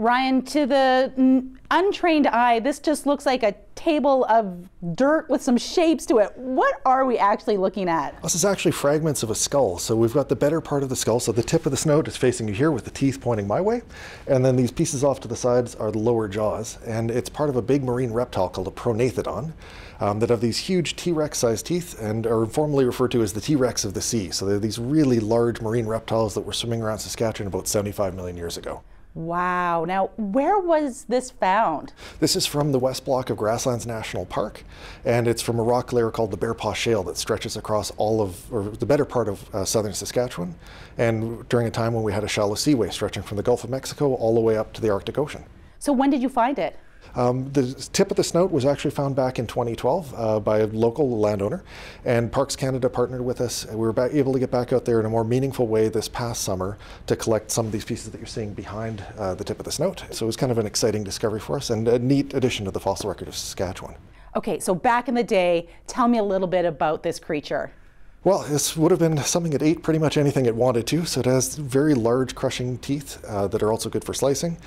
Ryan, to the untrained eye, this just looks like a table of dirt with some shapes to it. What are we actually looking at? This is actually fragments of a skull. So we've got the better part of the skull. So the tip of the snout is facing you here with the teeth pointing my way. And then these pieces off to the sides are the lower jaws. And it's part of a big marine reptile called a pronathodon um, that have these huge T-Rex sized teeth and are formally referred to as the T-Rex of the sea. So they're these really large marine reptiles that were swimming around Saskatchewan about 75 million years ago. Wow. Now, where was this found? This is from the west block of Grasslands National Park, and it's from a rock layer called the Bear Paw Shale that stretches across all of, or the better part of uh, southern Saskatchewan, and during a time when we had a shallow seaway stretching from the Gulf of Mexico all the way up to the Arctic Ocean. So, when did you find it? Um, the tip of the snout was actually found back in 2012 uh, by a local landowner, and Parks Canada partnered with us. We were able to get back out there in a more meaningful way this past summer to collect some of these pieces that you're seeing behind uh, the tip of the snout. So it was kind of an exciting discovery for us and a neat addition to the fossil record of Saskatchewan. Okay, so back in the day, tell me a little bit about this creature. Well, this would have been something that ate pretty much anything it wanted to, so it has very large crushing teeth uh, that are also good for slicing.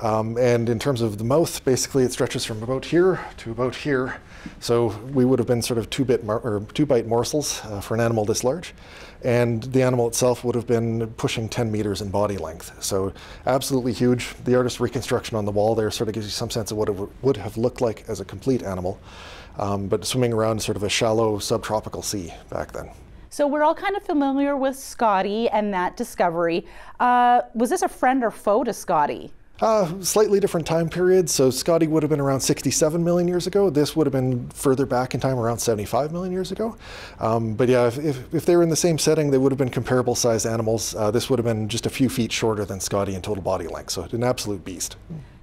Um, and in terms of the mouth, basically it stretches from about here to about here. So we would have been sort of two bit or two bite morsels uh, for an animal this large. And the animal itself would have been pushing 10 meters in body length. So absolutely huge. The artist's reconstruction on the wall there sort of gives you some sense of what it would have looked like as a complete animal um, but swimming around sort of a shallow subtropical sea back then. So we're all kind of familiar with Scotty and that discovery. Uh, was this a friend or foe to Scotty? Uh, slightly different time period. So Scotty would have been around 67 million years ago. This would have been further back in time, around 75 million years ago. Um, but yeah, if, if, if, they were in the same setting, they would have been comparable sized animals. Uh, this would have been just a few feet shorter than Scotty in total body length. So an absolute beast.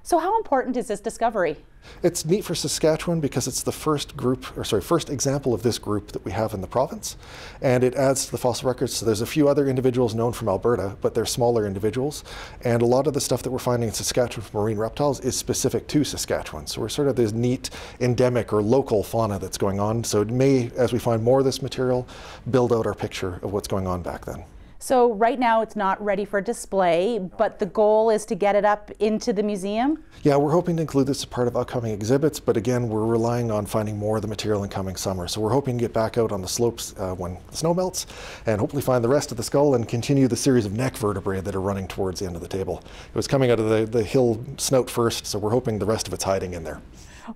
So how important is this discovery? It's neat for Saskatchewan because it's the first group, or sorry, first example of this group that we have in the province, and it adds to the fossil records. So there's a few other individuals known from Alberta, but they're smaller individuals, and a lot of the stuff that we're finding in Saskatchewan for marine reptiles is specific to Saskatchewan. So we're sort of this neat endemic or local fauna that's going on. So it may, as we find more of this material, build out our picture of what's going on back then. So right now it's not ready for display, but the goal is to get it up into the museum? Yeah, we're hoping to include this as part of upcoming exhibits, but again, we're relying on finding more of the material in coming summer. So we're hoping to get back out on the slopes uh, when the snow melts and hopefully find the rest of the skull and continue the series of neck vertebrae that are running towards the end of the table. It was coming out of the, the hill snout first, so we're hoping the rest of it's hiding in there.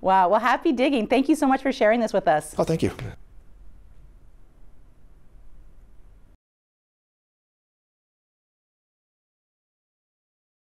Wow, well happy digging. Thank you so much for sharing this with us. Oh, thank you.